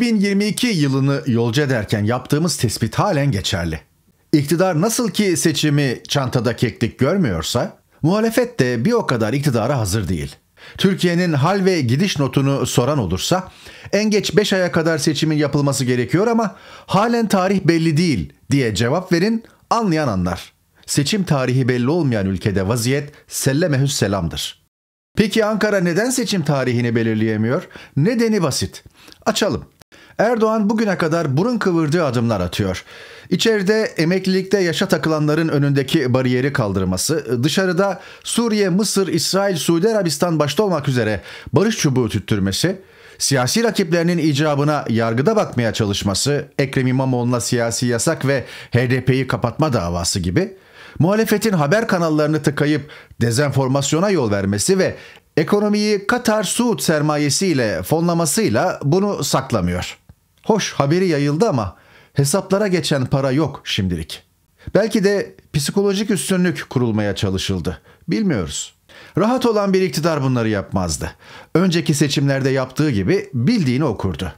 2022 yılını yolcu ederken yaptığımız tespit halen geçerli. İktidar nasıl ki seçimi çantada keklik görmüyorsa, muhalefet de bir o kadar iktidara hazır değil. Türkiye'nin hal ve gidiş notunu soran olursa, en geç 5 aya kadar seçimin yapılması gerekiyor ama halen tarih belli değil diye cevap verin, anlayan anlar. Seçim tarihi belli olmayan ülkede vaziyet selle selamdır. Peki Ankara neden seçim tarihini belirleyemiyor? Nedeni basit. Açalım. Erdoğan bugüne kadar burun kıvırdığı adımlar atıyor. İçeride emeklilikte yaşa takılanların önündeki bariyeri kaldırması, dışarıda Suriye, Mısır, İsrail, Suudi Arabistan başta olmak üzere barış çubuğu tüttürmesi, siyasi rakiplerinin icabına yargıda bakmaya çalışması, Ekrem İmamoğlu'na siyasi yasak ve HDP'yi kapatma davası gibi, muhalefetin haber kanallarını tıkayıp dezenformasyona yol vermesi ve ekonomiyi Katar Suud sermayesiyle fonlamasıyla bunu saklamıyor.'' Hoş haberi yayıldı ama hesaplara geçen para yok şimdilik. Belki de psikolojik üstünlük kurulmaya çalışıldı. Bilmiyoruz. Rahat olan bir iktidar bunları yapmazdı. Önceki seçimlerde yaptığı gibi bildiğini okurdu.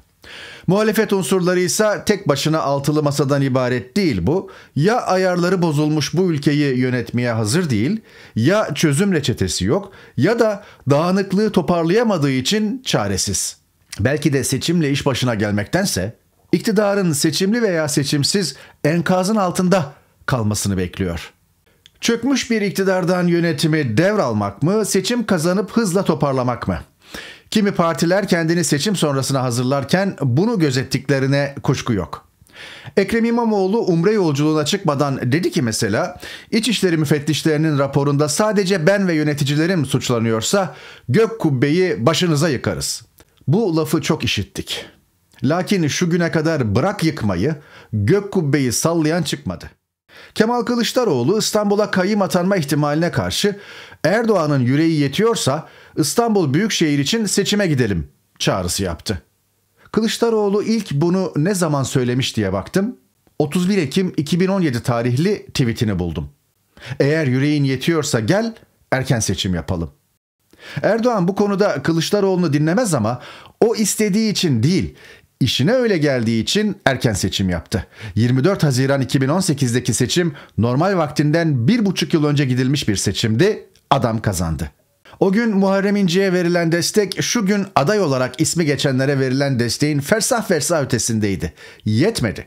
Muhalefet unsurları ise tek başına altılı masadan ibaret değil bu. Ya ayarları bozulmuş bu ülkeyi yönetmeye hazır değil, ya çözüm reçetesi yok ya da dağınıklığı toparlayamadığı için çaresiz. Belki de seçimle iş başına gelmektense iktidarın seçimli veya seçimsiz enkazın altında kalmasını bekliyor. Çökmüş bir iktidardan yönetimi devralmak mı, seçim kazanıp hızla toparlamak mı? Kimi partiler kendini seçim sonrasına hazırlarken bunu gözettiklerine kuşku yok. Ekrem İmamoğlu umre yolculuğuna çıkmadan dedi ki mesela İçişleri müfettişlerinin raporunda sadece ben ve yöneticilerim suçlanıyorsa gök kubbeyi başınıza yıkarız.'' Bu lafı çok işittik. Lakin şu güne kadar bırak yıkmayı, gök kubbeyi sallayan çıkmadı. Kemal Kılıçdaroğlu İstanbul'a kayım atanma ihtimaline karşı Erdoğan'ın yüreği yetiyorsa İstanbul Büyükşehir için seçime gidelim çağrısı yaptı. Kılıçdaroğlu ilk bunu ne zaman söylemiş diye baktım. 31 Ekim 2017 tarihli tweetini buldum. Eğer yüreğin yetiyorsa gel erken seçim yapalım. Erdoğan bu konuda Kılıçdaroğlu'nu dinlemez ama o istediği için değil, işine öyle geldiği için erken seçim yaptı. 24 Haziran 2018'deki seçim normal vaktinden bir buçuk yıl önce gidilmiş bir seçimdi. Adam kazandı. O gün Muharrem İnce'ye verilen destek şu gün aday olarak ismi geçenlere verilen desteğin fersah fersah ötesindeydi. Yetmedi.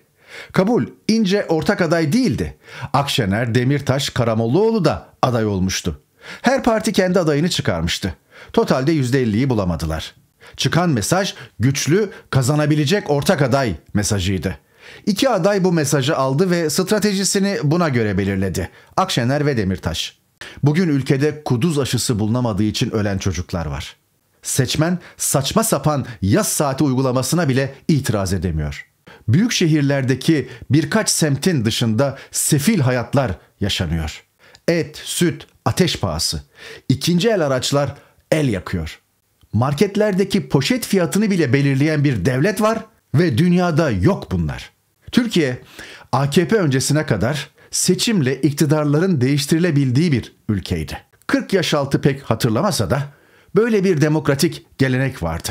Kabul İnce ortak aday değildi. Akşener, Demirtaş, Karamollaoğlu da aday olmuştu. Her parti kendi adayını çıkarmıştı. Totalde %50'yi bulamadılar. Çıkan mesaj güçlü, kazanabilecek ortak aday mesajıydı. İki aday bu mesajı aldı ve stratejisini buna göre belirledi. Akşener ve Demirtaş. Bugün ülkede kuduz aşısı bulunamadığı için ölen çocuklar var. Seçmen saçma sapan yaz saati uygulamasına bile itiraz edemiyor. Büyük şehirlerdeki birkaç semtin dışında sefil hayatlar yaşanıyor.'' et, süt, ateş pahası. İkinci el araçlar el yakıyor. Marketlerdeki poşet fiyatını bile belirleyen bir devlet var ve dünyada yok bunlar. Türkiye AKP öncesine kadar seçimle iktidarların değiştirilebildiği bir ülkeydi. 40 yaş altı pek hatırlamasa da böyle bir demokratik gelenek vardı.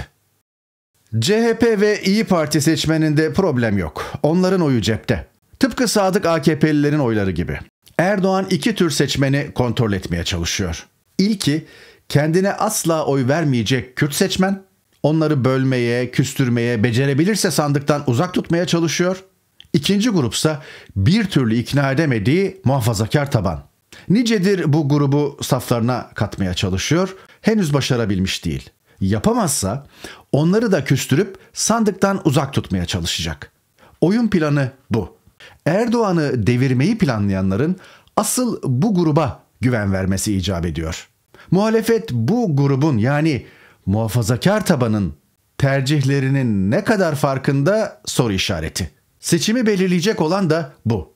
CHP ve İyi Parti seçmeninde problem yok. Onların oyu cepte. Tıpkı sadık AKP'lilerin oyları gibi. Erdoğan iki tür seçmeni kontrol etmeye çalışıyor. İlki kendine asla oy vermeyecek Kürt seçmen, onları bölmeye, küstürmeye, becerebilirse sandıktan uzak tutmaya çalışıyor. İkinci grupsa bir türlü ikna edemediği muhafazakar taban. Nicedir bu grubu saflarına katmaya çalışıyor, henüz başarabilmiş değil. Yapamazsa onları da küstürüp sandıktan uzak tutmaya çalışacak. Oyun planı bu. Erdoğan'ı devirmeyi planlayanların asıl bu gruba güven vermesi icap ediyor. Muhalefet bu grubun yani muhafazakar tabanın tercihlerinin ne kadar farkında soru işareti. Seçimi belirleyecek olan da bu.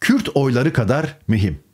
Kürt oyları kadar mühim.